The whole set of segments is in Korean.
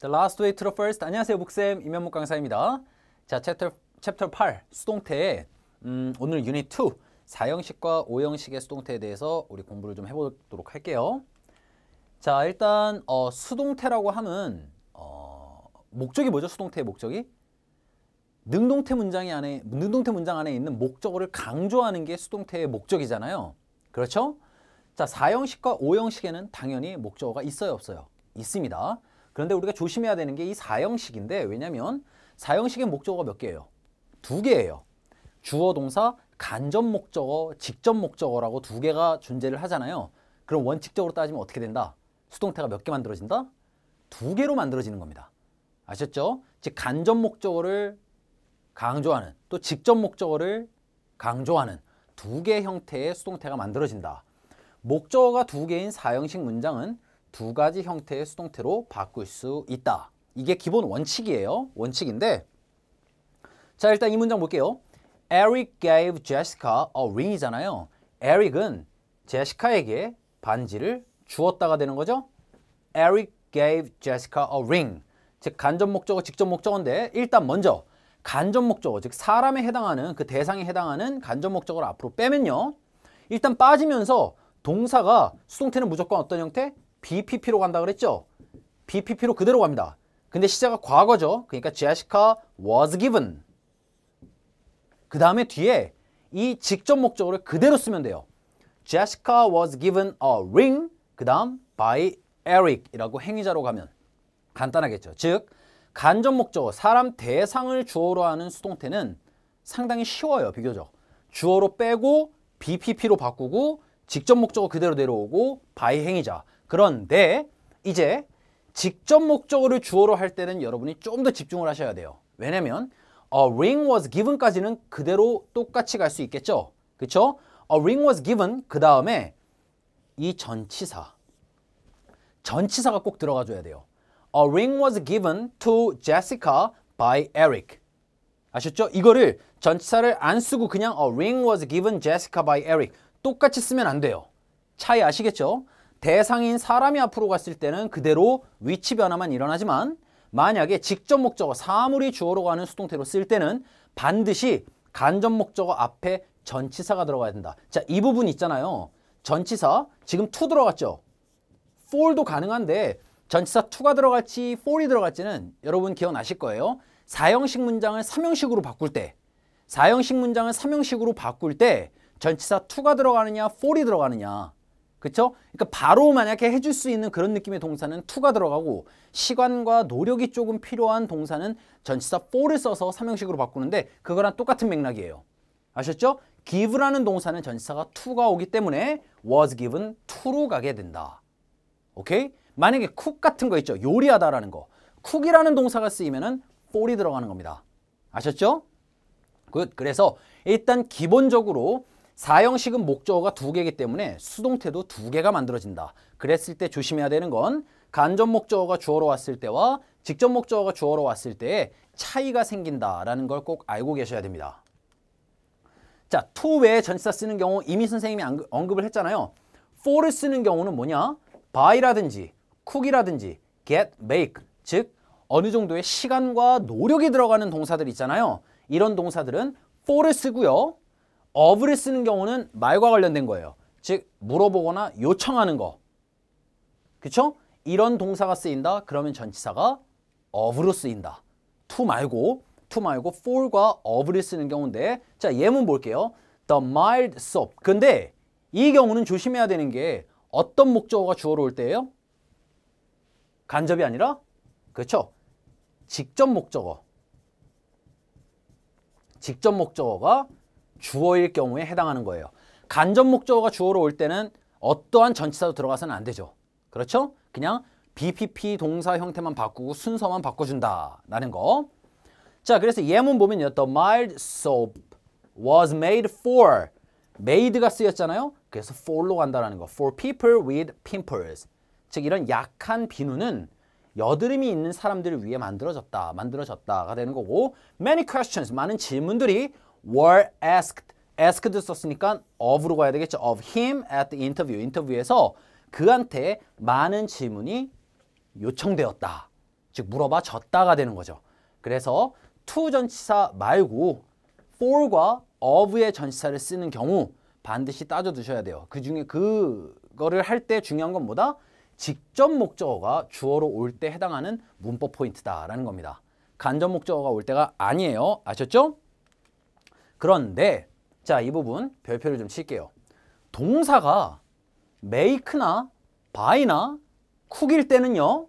The Last Way to the First. 안녕하세요, 북쌤 이면목 강사입니다. 자, 챕터 챕터 8 수동태 음, 오늘 유닛 2 4형식과 5형식의 수동태에 대해서 우리 공부를 좀 해보도록 할게요. 자, 일단 어, 수동태라고 하은 어, 목적이 뭐죠? 수동태의 목적이 능동태 문장이 안에 능동태 문장 안에 있는 목적어를 강조하는 게 수동태의 목적이잖아요. 그렇죠? 자, 4형식과 5형식에는 당연히 목적어가 있어요, 없어요? 있습니다. 그런데 우리가 조심해야 되는 게 이 사형식인데 왜냐면 하 사형식의 목적어가 몇 개예요? 두 개예요. 주어 동사 간접 목적어, 직접 목적어라고 두 개가 존재를 하잖아요. 그럼 원칙적으로 따지면 어떻게 된다? 수동태가 몇 개 만들어진다? 두 개로 만들어지는 겁니다. 아셨죠? 즉 간접 목적어를 강조하는 또 직접 목적어를 강조하는 두 개 형태의 수동태가 만들어진다. 목적어가 두 개인 사형식 문장은 두 가지 형태의 수동태로 바꿀 수 있다. 이게 기본 원칙이에요. 원칙인데 자 일단 이 문장 볼게요. Eric gave Jessica a ring이잖아요. Eric은 제시카에게 반지를 주었다가 되는 거죠. Eric gave Jessica a ring. 즉 간접 목적어, 직접 목적어인데 일단 먼저 간접 목적어, 즉 사람에 해당하는 그 대상에 해당하는 간접 목적어를 앞으로 빼면요. 일단 빠지면서 동사가 수동태는 무조건 어떤 형태? BPP로 간다 그랬죠? BPP로 그대로 갑니다. 근데 시제가 과거죠. 그러니까 Jessica was given. 그 다음에 뒤에 이 직접 목적어를 그대로 쓰면 돼요. Jessica was given a ring. 그 다음 by Eric이라고 행위자로 가면 간단하겠죠. 즉 간접 목적어, 사람 대상을 주어로 하는 수동태는 상당히 쉬워요. 비교적. 주어로 빼고 BPP로 바꾸고 직접 목적어 그대로 내려오고 by 행위자. 그런데 이제 직접 목적어를 주어로 할 때는 여러분이 좀 더 집중을 하셔야 돼요. 왜냐면 a ring was given까지는 그대로 똑같이 갈 수 있겠죠. 그렇죠? a ring was given 그 다음에 이 전치사 전치사가 꼭 들어가 줘야 돼요. a ring was given to Jessica by Eric. 아셨죠? 이거를 전치사를 안 쓰고 그냥 a ring was given Jessica by Eric 똑같이 쓰면 안 돼요. 차이 아시겠죠? 대상인 사람이 앞으로 갔을 때는 그대로 위치 변화만 일어나지만 만약에 직접 목적어 사물이 주어로 가는 수동태로 쓸 때는 반드시 간접 목적어 앞에 전치사가 들어가야 된다. 자, 이 부분 있잖아요. 전치사 지금 t 들어갔죠? f 도 가능한데 전치사 t 가 들어갈지 f 이 들어갈지는 여러분 기억나실 거예요. 사형식 문장을 삼형식으로 바꿀 때 사형식 문장을 삼형식으로 바꿀 때 전치사 t 가 들어가느냐 f 이 들어가느냐 그쵸 그러니까 바로 만약에 해줄 수 있는 그런 느낌의 동사는 to가 들어가고 시간과 노력이 조금 필요한 동사는 전치사 for를 써서 삼형식으로 바꾸는데 그거랑 똑같은 맥락이에요. 아셨죠? give라는 동사는 전치사가 to가 오기 때문에 was given to로 가게 된다. 오케이? 만약에 cook 같은 거 있죠. 요리하다라는 거. cook이라는 동사가 쓰이면은 for이 들어가는 겁니다. 아셨죠? 굿. 그래서 일단 기본적으로 사형식은 목적어가 두 개이기 때문에 수동태도 두 개가 만들어진다. 그랬을 때 조심해야 되는 건 간접 목적어가 주어로 왔을 때와 직접 목적어가 주어로 왔을 때에 차이가 생긴다라는 걸 꼭 알고 계셔야 됩니다. 자, to 외에 전치사 쓰는 경우 이미 선생님이 언급을 했잖아요. for를 쓰는 경우는 뭐냐? buy라든지 cook이라든지 get, make 즉 어느 정도의 시간과 노력이 들어가는 동사들 있잖아요. 이런 동사들은 for를 쓰고요. 어를 쓰는 경우는 말과 관련된 거예요. 즉 물어보거나 요청하는 거. 그쵸? 이런 동사가 쓰인다. 그러면 전치사가 of로 쓰인다. to 말고 to 말고 for과 of를 쓰는 경우인데 자 예문 볼게요. The mild soap. 근데 이 경우는 조심해야 되는 게 어떤 목적어가 주어로 올 때예요? 간접이 아니라 그렇죠? 직접 목적어. 직접 목적어가 주어일 경우에 해당하는 거예요. 간접 목적어가 주어로 올 때는 어떠한 전치사도 들어가서는 안 되죠. 그렇죠? 그냥 BPP 동사 형태만 바꾸고 순서만 바꿔준다라는 거. 자, 그래서 예문 보면요. The mild soap was made for. made가 쓰였잖아요. 그래서 for로 간다라는 거. For people with pimples. 즉, 이런 약한 비누는 여드름이 있는 사람들을 위해 만들어졌다, 만들어졌다가 되는 거고 many questions, 많은 질문들이 were asked a s k e d 썼으니까 of로 가야 되겠죠. of him at the interview. 인터뷰에서 그한테 많은 질문이 요청되었다. 즉 물어봐졌다가 되는 거죠. 그래서 to 전치사 말고 for과 of의 전치사를 쓰는 경우 반드시 따져 두셔야 돼요. 그 중에 그거를 할 때 중요한 건 뭐다? 직접 목적어가 주어로 올 때 해당하는 문법 포인트다라는 겁니다. 간접 목적어가 올 때가 아니에요. 아셨죠? 그런데 자이 부분 별표를 좀 칠게요. 동사가 make나 buy나 cook일 때는요.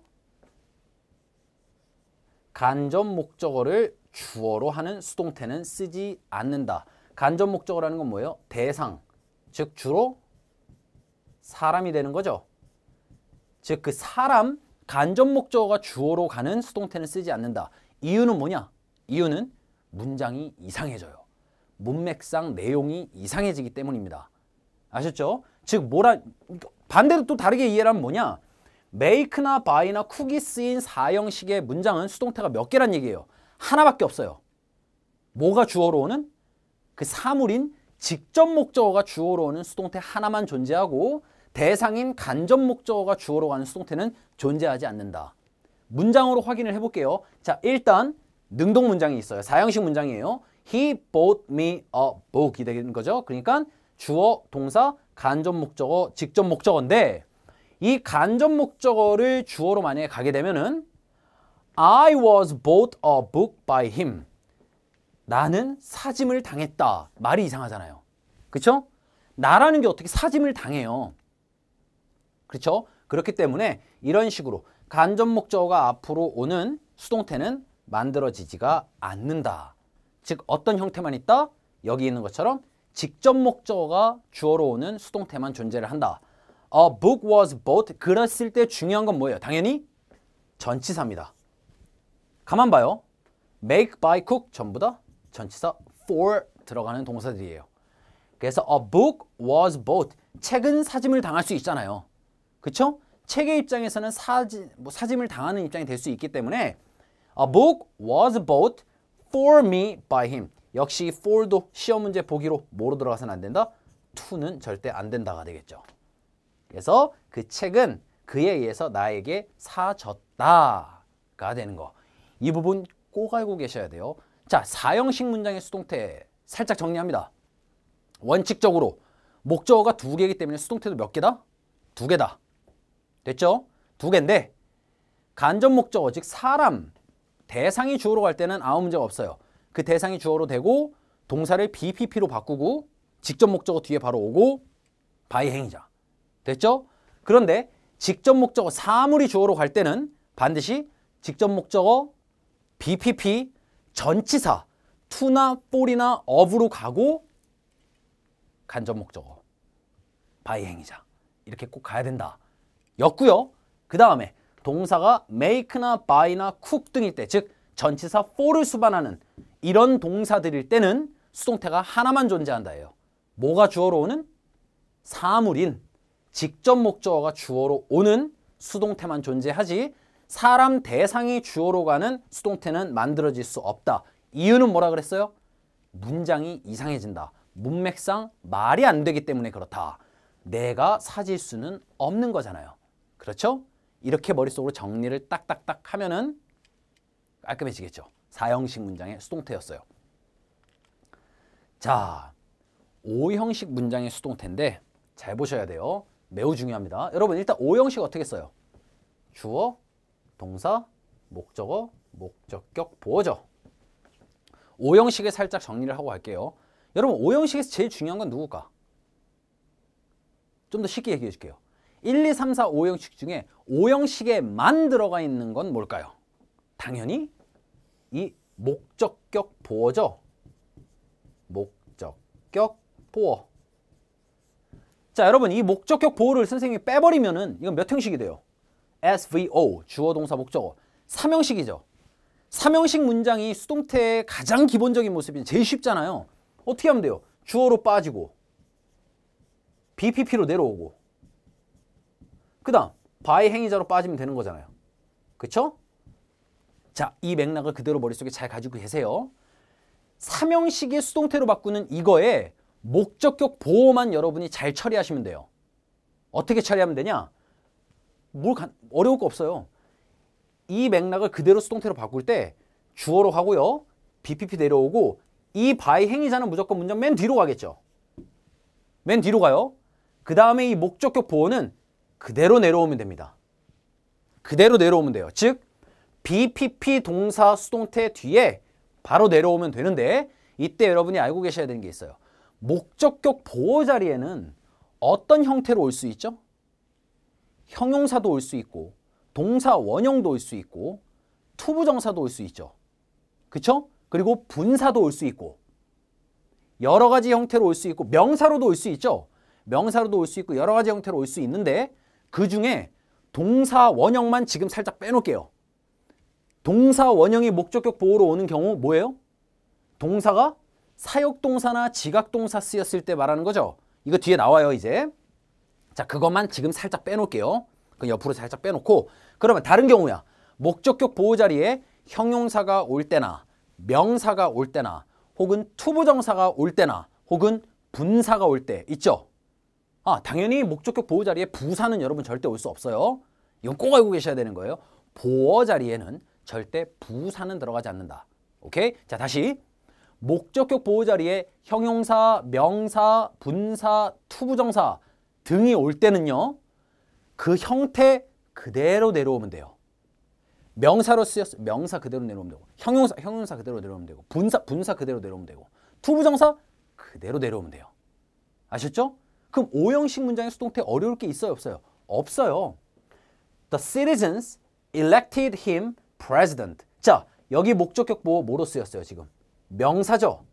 간접 목적어를 주어로 하는 수동태는 쓰지 않는다. 간접 목적어라는 건 뭐예요? 대상, 즉 주로 사람이 되는 거죠. 즉 그 사람 간접 목적어가 주어로 가는 수동태는 쓰지 않는다. 이유는 뭐냐? 이유는 문장이 이상해져요. 문맥상 내용이 이상해지기 때문입니다. 아셨죠? 즉 뭐라 반대로 또 다르게 이해를 하면 뭐냐? 메이크나바이나 c o 이 쓰인 사형식의 문장은 수동태가 몇 개란 얘기예요. 하나밖에 없어요. 뭐가 주어로 오는? 그 사물인 직접 목적어가 주어로 오는 수동태 하나만 존재하고 대상인 간접 목적어가 주어로 가는 수동태는 존재하지 않는다. 문장으로 확인을 해볼게요. 자, 일단 능동 문장이 있어요. 사형식 문장이에요. He bought me a book. 이 되는 거죠. 그러니까 주어, 동사, 간접 목적어, 직접 목적어인데 이 간접 목적어를 주어로 만약에 가게 되면은 I was bought a book by him. 나는 사짐을 당했다. 말이 이상하잖아요. 그렇죠? 나라는 게 어떻게 사짐을 당해요. 그렇죠? 그렇기 때문에 이런 식으로 간접 목적어가 앞으로 오는 수동태는 만들어지지가 않는다. 즉 어떤 형태만 있다? 여기 있는 것처럼 직접 목적어가 주어로 오는 수동태만 존재를 한다. A book was bought. 그랬을 때 중요한 건 뭐예요? 당연히 전치사입니다. 가만 봐요. make, buy, cook 전부 다 전치사 for 들어가는 동사들이에요. 그래서 a book was bought. 책은 사짐을 당할 수 있잖아요. 그쵸? 책의 입장에서는 사지, 뭐 사짐을 당하는 입장이 될 수 있기 때문에 a book was bought for me by him. 역시 for도 시험 문제 보기로 뭐로 들어가서는 안 된다? to는 절대 안 된다가 되겠죠. 그래서 그 책은 그에 의해서 나에게 사졌다가 되는 거. 이 부분 꼭 알고 계셔야 돼요. 자, 사형식 문장의 수동태 살짝 정리합니다. 원칙적으로 목적어가 두 개이기 때문에 수동태도 몇 개다? 두 개다. 됐죠? 두 개인데 간접 목적어 즉 사람 대상이 주어로 갈 때는 아무 문제가 없어요. 그 대상이 주어로 되고 동사를 BPP로 바꾸고 직접 목적어 뒤에 바로 오고 바이 행위자. 됐죠? 그런데 직접 목적어 사물이 주어로 갈 때는 반드시 직접 목적어 BPP 전치사 투나 볼이나 업으로 가고 간접 목적어 바이 행위자 이렇게 꼭 가야 된다. 였고요. 그 다음에 동사가 make나 buy나 cook 등일 때, 즉 전치사 for를 수반하는 이런 동사들일 때는 수동태가 하나만 존재한다예요. 뭐가 주어로 오는? 사물인 직접 목적어가 주어로 오는 수동태만 존재하지 사람 대상이 주어로 가는 수동태는 만들어질 수 없다. 이유는 뭐라 그랬어요? 문장이 이상해진다. 문맥상 말이 안 되기 때문에 그렇다. 내가 사질 수는 없는 거잖아요. 그렇죠? 이렇게 머릿속으로 정리를 딱딱딱 하면은 깔끔해지겠죠. 4형식 문장의 수동태였어요. 자, 오형식 문장의 수동태인데 잘 보셔야 돼요. 매우 중요합니다. 여러분 일단 5형식 어떻게 써요? 주어, 동사, 목적어, 목적격, 보어죠. 5형식에 살짝 정리를 하고 갈게요. 여러분 5형식에서 제일 중요한 건 누굴까? 좀 더 쉽게 얘기해 줄게요. 1, 2, 3, 4, 5형식 중에 5형식에만 들어가 있는 건 뭘까요? 당연히 이 목적격 보어죠. 목적격 보어. 자, 여러분 이 목적격 보어를 선생님이 빼버리면은 이건 몇 형식이 돼요? SVO, 주어 동사 목적어. 3형식이죠. 3형식 문장이 수동태의 가장 기본적인 모습이 제일 쉽잖아요. 어떻게 하면 돼요? 주어로 빠지고 BPP로 내려오고 그 다음 바의 행위자로 빠지면 되는 거잖아요. 그쵸? 자, 이 맥락을 그대로 머릿속에 잘 가지고 계세요. 삼형식의 수동태로 바꾸는 이거에 목적격 보호만 여러분이 잘 처리하시면 돼요. 어떻게 처리하면 되냐? 뭘 가, 어려울 거 없어요. 이 맥락을 그대로 수동태로 바꿀 때 주어로 가고요. BPP 내려오고 이 바의 행위자는 무조건 문장 맨 뒤로 가겠죠. 맨 뒤로 가요. 그 다음에 이 목적격 보호는 그대로 내려오면 됩니다. 그대로 내려오면 돼요. 즉 BPP 동사 수동태 뒤에 바로 내려오면 되는데 이때 여러분이 알고 계셔야 되는 게 있어요. 목적격 보호 자리에는 어떤 형태로 올 수 있죠? 형용사도 올 수 있고 동사 원형도 올 수 있고 투부정사도 올 수 있죠. 그쵸? 그리고 분사도 올 수 있고 여러 가지 형태로 올 수 있고 명사로도 올 수 있죠. 명사로도 올 수 있고 여러 가지 형태로 올 수 있는데 그 중에 동사 원형만 지금 살짝 빼놓을게요. 동사 원형이 목적격 보호로 오는 경우 뭐예요? 동사가 사역동사나 지각동사 쓰였을 때 말하는 거죠. 이거 뒤에 나와요 이제. 자 그것만 지금 살짝 빼놓을게요. 그 옆으로 살짝 빼놓고 그러면 다른 경우야. 목적격 보호 자리에 형용사가 올 때나 명사가 올 때나 혹은 투부정사가 올 때나 혹은 분사가 올 때 있죠. 아, 당연히 목적격 보호 자리에 부사는 여러분 절대 올 수 없어요. 이건 꼭 알고 계셔야 되는 거예요. 보어 자리에는 절대 부사는 들어가지 않는다. 오케이? 자, 다시. 목적격 보호 자리에 형용사, 명사, 분사, 투부정사 등이 올 때는요. 그 형태 그대로 내려오면 돼요. 명사로 쓰였어. 명사 그대로 내려오면 되고. 형용사, 형용사 그대로 내려오면 되고. 분사, 분사 그대로 내려오면 되고. 투부정사 그대로 내려오면 돼요. 아셨죠? 그럼 O형식 문장의 수동태 어려울 게 있어요? 없어요? 없어요. The citizens elected him president. 자, 여기 목적격 보호 뭐, 뭐로 쓰였어요, 지금? 명사죠.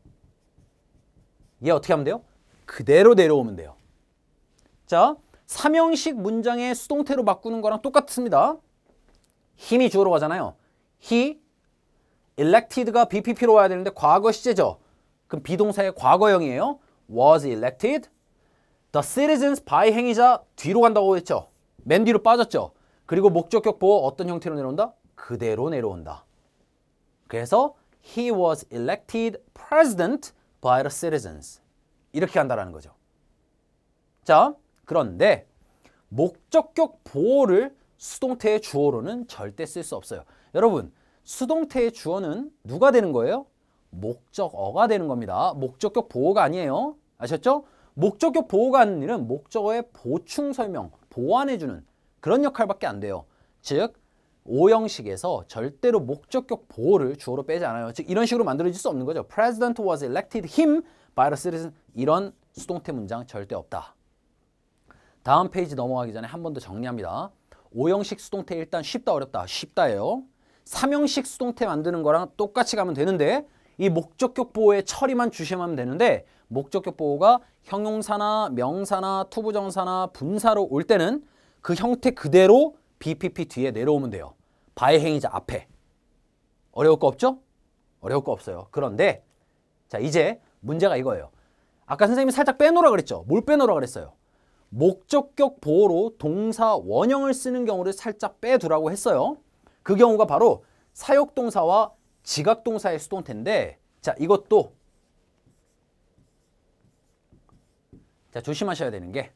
얘 어떻게 하면 돼요? 그대로 내려오면 돼요. 자, 삼형식 문장의 수동태로 바꾸는 거랑 똑같습니다. 힘이 주어로 가잖아요. he, elected가 BPP로 와야 되는데 과거 시제죠. 그럼 비동사의 과거형이에요. was elected, The citizens by 행위자 뒤로 간다고 했죠. 맨 뒤로 빠졌죠. 그리고 목적격 보호 어떤 형태로 내려온다? 그대로 내려온다. 그래서 he was elected president by the citizens. 이렇게 간다라는 거죠. 자, 그런데 목적격 보호를 수동태의 주어로는 절대 쓸 수 없어요. 여러분, 수동태의 주어는 누가 되는 거예요? 목적어가 되는 겁니다. 목적격 보호가 아니에요. 아셨죠? 목적격 보호관 하는 일은 목적어의 보충 설명, 보완해주는 그런 역할밖에 안 돼요. 즉, 오형식에서 절대로 목적격 보호를 주어로 빼지 않아요. 즉, 이런 식으로 만들어질 수 없는 거죠. President was elected him by the citizen. 이런 수동태 문장 절대 없다. 다음 페이지 넘어가기 전에 한 번 더 정리합니다. 오형식 수동태 일단 쉽다 어렵다 쉽다예요. 삼형식 수동태 만드는 거랑 똑같이 가면 되는데 이 목적격 보호의 처리만 주시면 되는데 목적격 보호가 형용사나 명사나 투부정사나 분사로 올 때는 그 형태 그대로 BPP 뒤에 내려오면 돼요. 바의 행위자 앞에. 어려울 거 없죠? 어려울 거 없어요. 그런데 자 이제 문제가 이거예요. 아까 선생님이 살짝 빼놓으라 그랬죠? 뭘 빼놓으라 그랬어요? 목적격 보호로 동사 원형을 쓰는 경우를 살짝 빼두라고 했어요. 그 경우가 바로 사역동사와 지각동사의 수동태인데 자 이것도 자, 조심하셔야 되는 게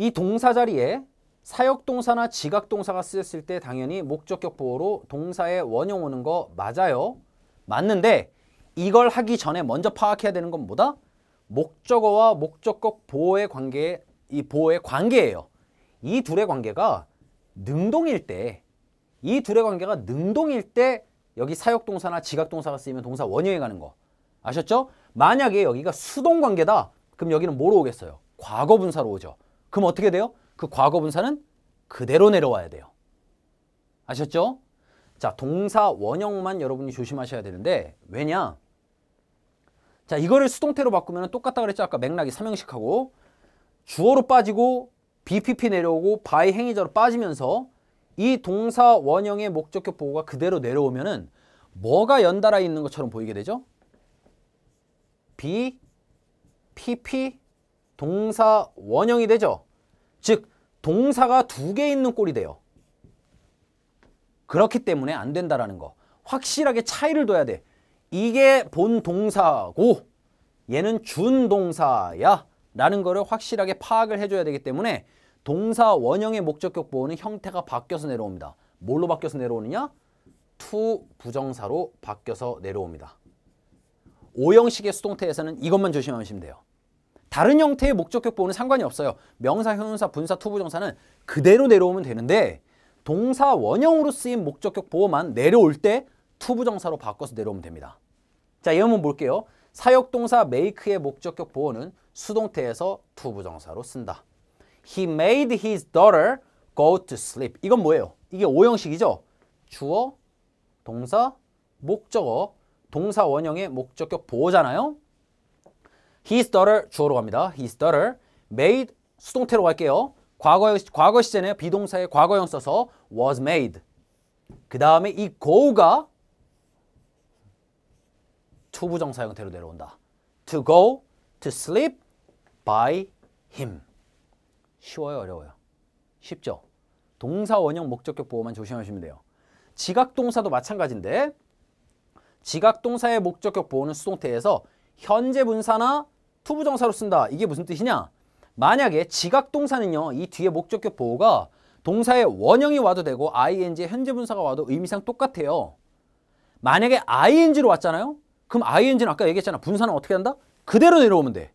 이 동사 자리에 사역동사나 지각동사가 쓰였을 때 당연히 목적격 보호로 동사의 원형 오는 거 맞아요. 맞는데 이걸 하기 전에 먼저 파악해야 되는 건 뭐다? 목적어와 목적격 보호의 관계, 이 보호의 관계예요. 이 둘의 관계가 능동일 때, 이 둘의 관계가 능동일 때 여기 사역동사나 지각동사가 쓰이면 동사 원형에 가는 거. 아셨죠? 만약에 여기가 수동 관계다. 그럼 여기는 뭐로 오겠어요? 과거분사로 오죠. 그럼 어떻게 돼요? 그 과거분사는 그대로 내려와야 돼요. 아셨죠? 자, 동사 원형만 여러분이 조심하셔야 되는데 왜냐? 자, 이거를 수동태로 바꾸면 똑같다 고 그랬죠? 아까 맥락이 3형식하고 주어로 빠지고 BPP 내려오고 바이 행위자로 빠지면서 이 동사 원형의 목적격 보호가 그대로 내려오면은 뭐가 연달아 있는 것처럼 보이게 되죠? b PP 동사 원형이 되죠. 즉 동사가 두 개 있는 꼴이 돼요. 그렇기 때문에 안 된다라는 거. 확실하게 차이를 둬야 돼. 이게 본 동사고 얘는 준 동사야 라는 거를 확실하게 파악을 해줘야 되기 때문에 동사 원형의 목적격 보호는 형태가 바뀌어서 내려옵니다. 뭘로 바뀌어서 내려오느냐? 투 부정사로 바뀌어서 내려옵니다. 오형식의 수동태에서는 이것만 조심하시면 돼요. 다른 형태의 목적 격보는 상관이 없어요. 명사, 형용사, 분사, 투부정사는 그대로 내려오면 되는데 동사 원형으로 쓰인 목적 격보만 호 내려올 때 투부정사로 바꿔서 내려오면 됩니다. 자, 예문 볼게요. 사역동사 make의 목적격 보호는 수동태에서 투부정사로 쓴다. He made his daughter go to sleep. 이건 뭐예요? 이게 5형식이죠? 주어, 동사, 목적어, 동사 원형의 목적격 보호잖아요. His daughter 주어로 갑니다. His daughter made 수동태로 갈게요. 과거, 과거 시제네요. 비동사의 과거형 써서 was made. 그 다음에 이 go가 투부정사 형태로 내려온다. To go to sleep by him. 쉬워요? 어려워요? 쉽죠? 동사 원형 목적격 보호만 조심하시면 돼요. 지각동사도 마찬가지인데 지각동사의 목적격 보호는 수동태에서 현재 분사나 투부정사로 쓴다. 이게 무슨 뜻이냐? 만약에 지각동사는요. 이 뒤에 목적격 보호가 동사의 원형이 와도 되고 ing의 현재 분사가 와도 의미상 똑같아요. 만약에 ing로 왔잖아요. 그럼 ing는 아까 얘기했잖아. 분사는 어떻게 한다? 그대로 내려오면 돼.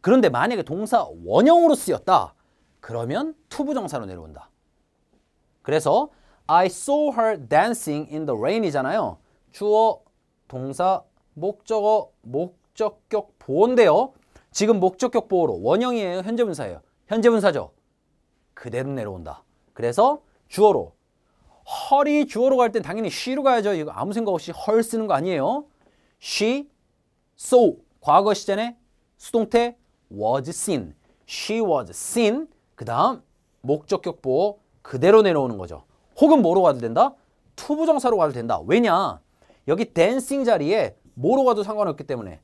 그런데 만약에 동사 원형으로 쓰였다. 그러면 투부정사로 내려온다. 그래서 I saw her dancing in the rain 이잖아요. 주어, 동사, 목적어, 목적격 보호인데요. 지금 목적격 보호로 원형이에요? 현재 분사예요? 현재 분사죠. 그대로 내려온다. 그래서 주어로 헐이 주어로 갈 땐 당연히 she로 가야죠. 이거 아무 생각 없이 헐 쓰는 거 아니에요. she so 과거 시전에 수동태 was seen. she was seen. 그다음 목적격 보호 그대로 내려오는 거죠. 혹은 뭐로 가도 된다? 투부정사로 가도 된다. 왜냐? 여기 댄싱 자리에 뭐로 가도 상관없기 때문에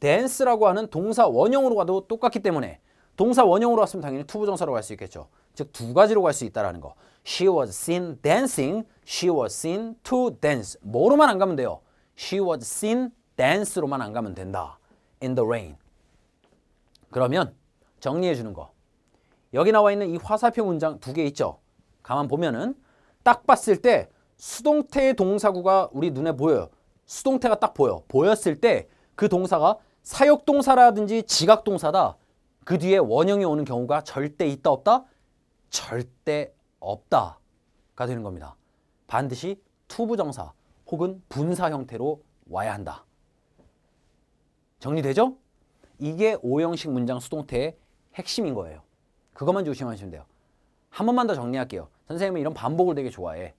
dance라고 하는 동사 원형으로 가도 똑같기 때문에 동사 원형으로 갔으면 당연히 투부정사로 갈 수 있겠죠. 즉 두 가지로 갈 수 있다는 거. She was seen dancing. She was seen to dance. 뭐로만 안 가면 돼요. She was seen dance로만 안 가면 된다. In the rain. 그러면 정리해 주는 거. 여기 나와 있는 이 화살표 문장 두 개 있죠. 가만 보면은 딱 봤을 때 수동태의 동사구가 우리 눈에 보여요. 수동태가 딱 보여. 보였을 때그 동사가 사역동사라든지 지각동사다. 그 뒤에 원형이 오는 경우가 절대 있다 없다? 절대 없다가 되는 겁니다. 반드시 투부정사 혹은 분사 형태로 와야 한다. 정리되죠? 이게 오형식 문장 수동태의 핵심인 거예요. 그것만 조심하시면 돼요. 한 번만 더 정리할게요. 선생님은 이런 반복을 되게 좋아해.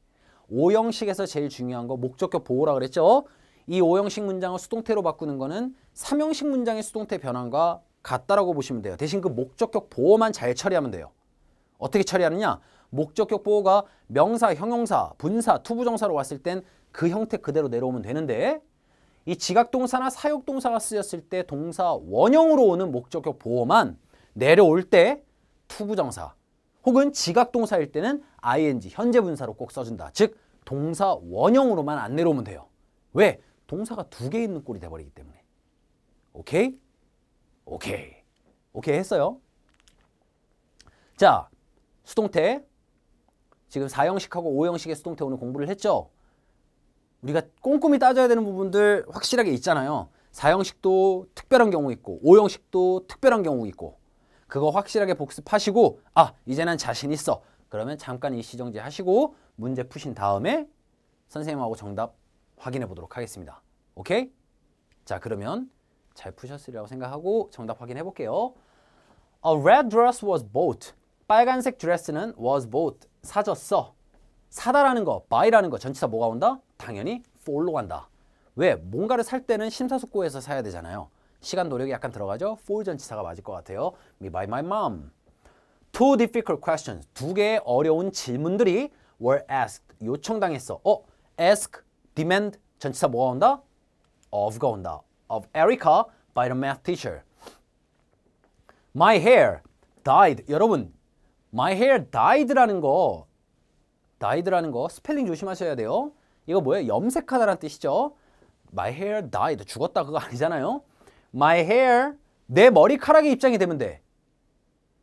오형식에서 제일 중요한 거 목적격 보호라 그랬죠? 이 5형식 문장을 수동태로 바꾸는 거는 3형식 문장의 수동태 변환과 같다라고 보시면 돼요. 대신 그 목적격 보호만 잘 처리하면 돼요. 어떻게 처리하느냐? 목적격 보호가 명사, 형용사, 분사, 투부정사로 왔을 땐 그 형태 그대로 내려오면 되는데 이 지각동사나 사육동사가 쓰였을 때 동사 원형으로 오는 목적격 보호만 내려올 때 투부정사 혹은 지각동사일 때는 ing, 현재 분사로 꼭 써준다. 즉 동사 원형으로만 안 내려오면 돼요. 왜? 동사가 두 개 있는 꼴이 돼버리기 때문에. 오케이? 오케이. 오케이 했어요. 자, 수동태. 지금 4형식하고 5형식의 수동태 오늘 공부를 했죠. 우리가 꼼꼼히 따져야 되는 부분들 확실하게 있잖아요. 4형식도 특별한 경우 있고 5형식도 특별한 경우 있고 그거 확실하게 복습하시고 아 이제 난 자신 있어. 그러면 잠깐 일시정지 하시고 문제 푸신 다음에 선생님하고 정답 확인해 보도록 하겠습니다. 오케이? 자 그러면 잘 푸셨으리라고 생각하고 정답 확인해 볼게요. A red dress was bought. 빨간색 드레스는 was bought. 사졌어. 사다라는 거, buy라는 거 전치사 뭐가 온다? 당연히 for로 간다. 왜? 뭔가를 살 때는 심사숙고해서 사야 되잖아요. 시간 노력이 약간 들어가죠? for 전치사가 맞을 것 같아요. Me by my mom. Two difficult questions. 두 개의 어려운 질문들이 were asked. 요청당했어. 어? ask demand 전치사 뭐가 온다? of가 온다. of Erica by the math teacher. My hair dyed. 여러분, my hair dyed라는 거 dyed라는 거 스펠링 조심하셔야 돼요. 이거 뭐예요? 염색하다라는 뜻이죠. My hair dyed. 죽었다 그거 아니잖아요. My hair 내 머리카락의 입장이 되면 돼.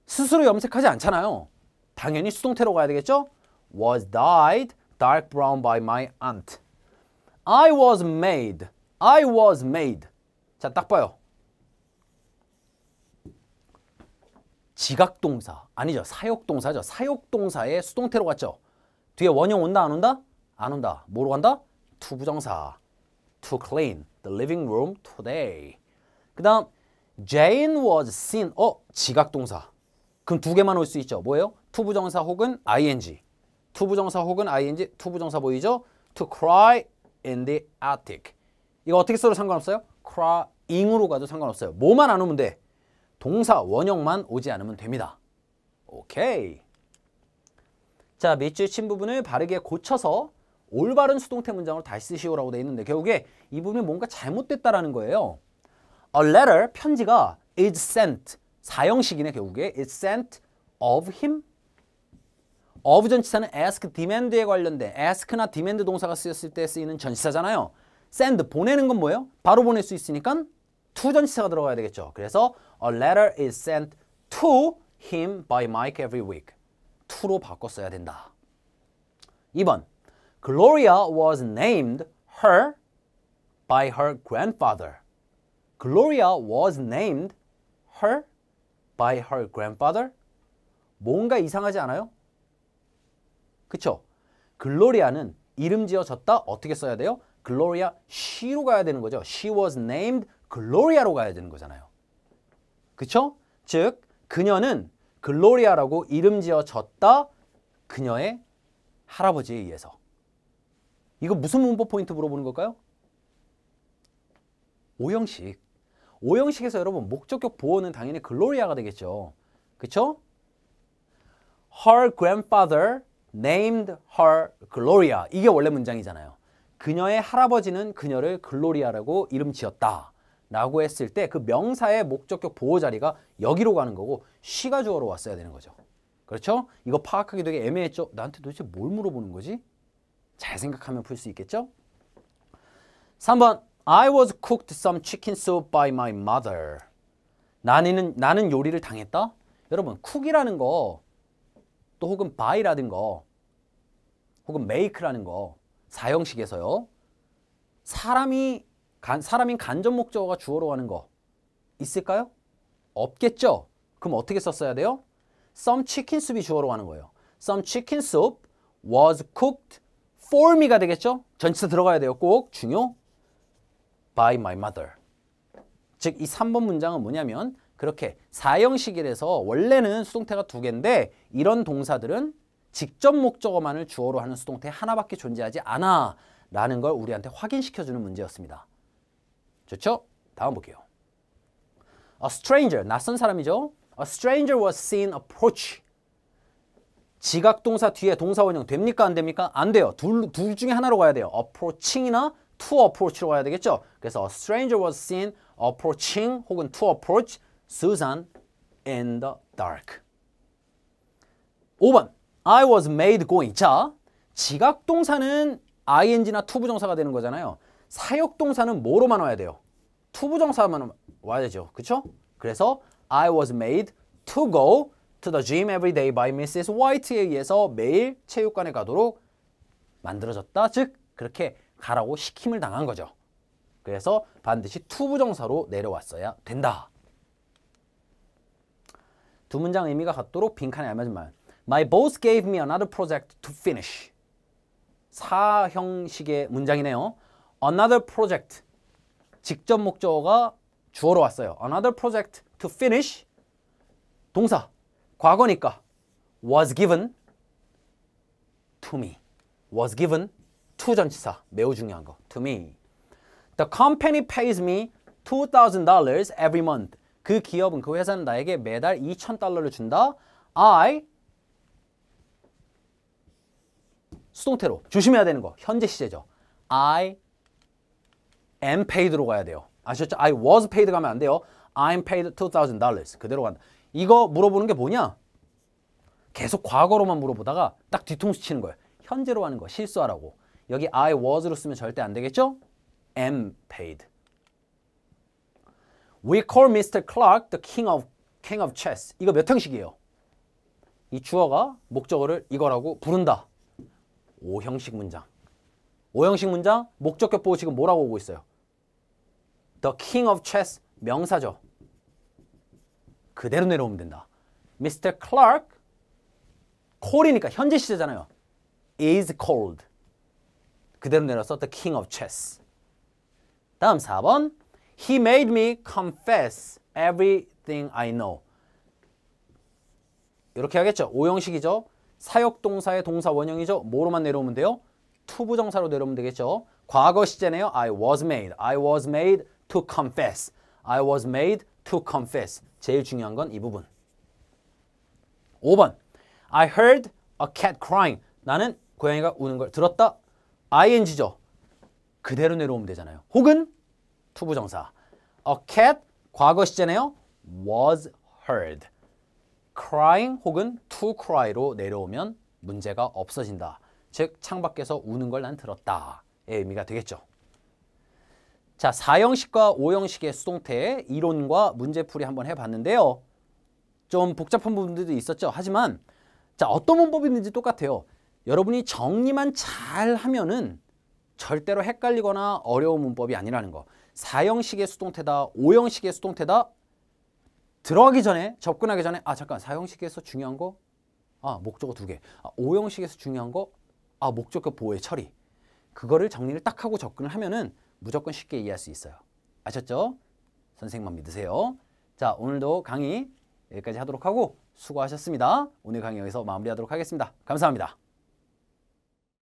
스스로 염색하지 않잖아요. 당연히 수동태로 가야 되겠죠? Was dyed dark brown by my aunt. I was made. I was made. 자, 딱 봐요. 지각동사. 아니죠. 사역동사죠. 사역동사의 수동태로 갔죠. 뒤에 원형 온다, 안 온다? 안 온다. 뭐로 간다? t 부정사. to clean the living room today. 그 다음, Jane was seen. 어, 지각동사. 그럼 두 개만 올 수 있죠. 뭐예요? to 부정사 혹은 ing. to 부정사 혹은 ing. to 부정사 보이죠? to cry in the attic. 이거 어떻게 써도 상관없어요? crying으로 가도 상관없어요. 뭐만 안 오면 돼. 동사 원형만 오지 않으면 됩니다. 오케이. 자, 밑줄 친 부분을 바르게 고쳐서 올바른 수동태 문장으로 다시 쓰시오라고 돼 있는데 결국에 이 부분이 뭔가 잘못됐다라는 거예요. A letter, 편지가 is sent, 사형식이네 결국에 is sent of him 어 f 전치사는 ask, demand에 관련된 ask나 demand 동사가 쓰였을 때 쓰이는 전치사잖아요. send, 보내는 건 뭐예요? 바로 보낼 수 있으니까 to 전치사가 들어가야 되겠죠. 그래서 a letter is sent to him by Mike every week. to로 바꿨어야 된다. 2번 Gloria was named her by her grandfather. Gloria was named her by her grandfather. 뭔가 이상하지 않아요? 그쵸? 글로리아는 이름 지어졌다 어떻게 써야 돼요? 글로리아 she로 가야 되는 거죠. She was named 글로리아로 가야 되는 거잖아요. 그쵸? 즉 그녀는 글로리아라고 이름 지어졌다 그녀의 할아버지에 의해서. 이거 무슨 문법 포인트 물어보는 걸까요? 오형식. 오형식에서 여러분 목적격 보호는 당연히 글로리아가 되겠죠. 그쵸? Her grandfather named her Gloria. 이게 원래 문장이잖아요. 그녀의 할아버지는 그녀를 글로리아라고 이름 지었다. 라고 했을 때 그 명사의 목적격 보호 자리가 여기로 가는 거고 she가 주어로 왔어야 되는 거죠. 그렇죠? 이거 파악하기 되게 애매했죠? 나한테 도대체 뭘 물어보는 거지? 잘 생각하면 풀 수 있겠죠? 3번 I was cooked some chicken soup by my mother. 나는, 나는 요리를 당했다? 여러분 쿡이라는 거또 혹은 buy라는 거 혹은 make라는 거 사형식에서요. 사람이 간, 사람인 간접 목적어가 주어로 가는 거 있을까요? 없겠죠. 그럼 어떻게 썼어야 돼요? some chicken soup이 주어로 가는 거예요. some chicken soup was cooked for me가 되겠죠? 전치사 들어가야 돼요. 꼭 중요. by my mother. 즉 이 3번 문장은 뭐냐면 그렇게 사형식이라서 원래는 수동태가 두 개인데 이런 동사들은 직접 목적어만을 주어로 하는 수동태 하나밖에 존재하지 않아 라는 걸 우리한테 확인시켜주는 문제였습니다. 좋죠? 다음 볼게요. A stranger, 낯선 사람이죠. A stranger was seen approach. 지각동사 뒤에 동사 원형 됩니까? 안 됩니까? 안 돼요. 둘, 둘 중에 하나로 가야 돼요. approaching이나 to approach로 가야 되겠죠? 그래서 a stranger was seen approaching 혹은 to approach Susan in the dark. 5번 I was made going. 자, 지각 동사는 ing나 투부정사가 되는 거잖아요. 사역 동사는 뭐로만 와야 돼요? 투부정사만 와야 되죠. 그렇죠? 그래서 I was made to go to the gym every day by Mrs. White에 의해서 매일 체육관에 가도록 만들어졌다. 즉 그렇게 가라고 시킴을 당한 거죠. 그래서 반드시 투부정사로 내려왔어야 된다. 두 문장 의미가 같도록 빈칸에 알맞은 말. My boss gave me another project to finish. 사형식의 문장이네요. Another project. 직접 목적어가 주어로 왔어요. Another project to finish. 동사. 과거니까 was given to me. was given to 전치사. 매우 중요한 거. to me. The company pays me $2,000 every month 그 기업은 그 회사는 나에게 매달 2천 달러를 준다. I 수동태로 조심해야 되는 거 현재 시제죠. I am paid로 가야 돼요. 아셨죠? I was paid 가면 안 돼요. I'm paid $2,000 그대로 간다. 이거 물어보는 게 뭐냐? 계속 과거로만 물어보다가 딱 뒤통수 치는 거예요. 현재로 하는 거 실수하라고. 여기 I was로 쓰면 절대 안 되겠죠? am paid. We call Mr. Clark the king of, king of chess. 이거 몇 형식이에요? 이 주어가 목적어를 이거라고 부른다. 5형식 문장. 5형식 문장 목적격 보고 지금 뭐라고 오고 있어요? The king of chess 명사죠. 그대로 내려오면 된다. Mr. Clark call이니까 현재 시제잖아요. is called. 그대로 내려서 the king of chess. 다음 4번 He made me confess everything I know. 이렇게 하겠죠. 오형식이죠. 사역동사의 동사 원형이죠. 뭐로만 내려오면 돼요? 투부정사로 내려오면 되겠죠. 과거 시제네요. I was made. I was made to confess. I was made to confess. 제일 중요한 건 이 부분. 5번. I heard a cat crying. 나는 고양이가 우는 걸 들었다. ing죠. 그대로 내려오면 되잖아요. 혹은 투부정사. A cat 과거 시제네요. was heard. crying 혹은 to cry로 내려오면 문제가 없어진다. 즉 창밖에서 우는 걸 난 들었다의 의미가 되겠죠. 자, 4형식과 5형식의 수동태 이론과 문제풀이 한번 해봤는데요. 좀 복잡한 부분들도 있었죠. 하지만 자 어떤 문법이 있는지 똑같아요. 여러분이 정리만 잘 하면은 절대로 헷갈리거나 어려운 문법이 아니라는 거. 4형식의 수동태다, 5형식의 수동태다 들어가기 전에, 접근하기 전에 아 잠깐 4형식에서 중요한 거? 아 목적어 두 개, 아, 5형식에서 중요한 거? 아 목적어 보호의 처리 그거를 정리를 딱 하고 접근을 하면은 무조건 쉽게 이해할 수 있어요. 아셨죠? 선생님만 믿으세요. 자 오늘도 강의 여기까지 하도록 하고 수고하셨습니다. 오늘 강의 여기서 마무리하도록 하겠습니다. 감사합니다.